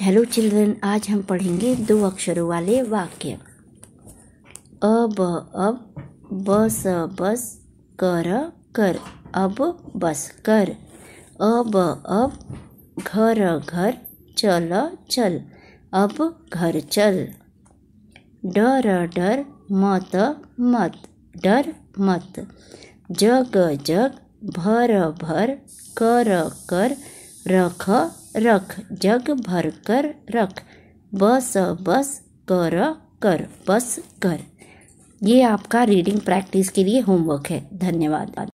hello children आज हम पढ़ेंगे दो अक्षरों वाले वाक्य अ ब अब ब स बस कर कर अब बस कर अ ब अब घर घर चल चल अब घर चल डर डर मत मत डर मत जग जग भर भर कर कर रख रख जग भर कर रख बस बस कर कर बस कर ये आपका रीडिंग प्रैक्टिस के लिए होमवर्क है धन्यवाद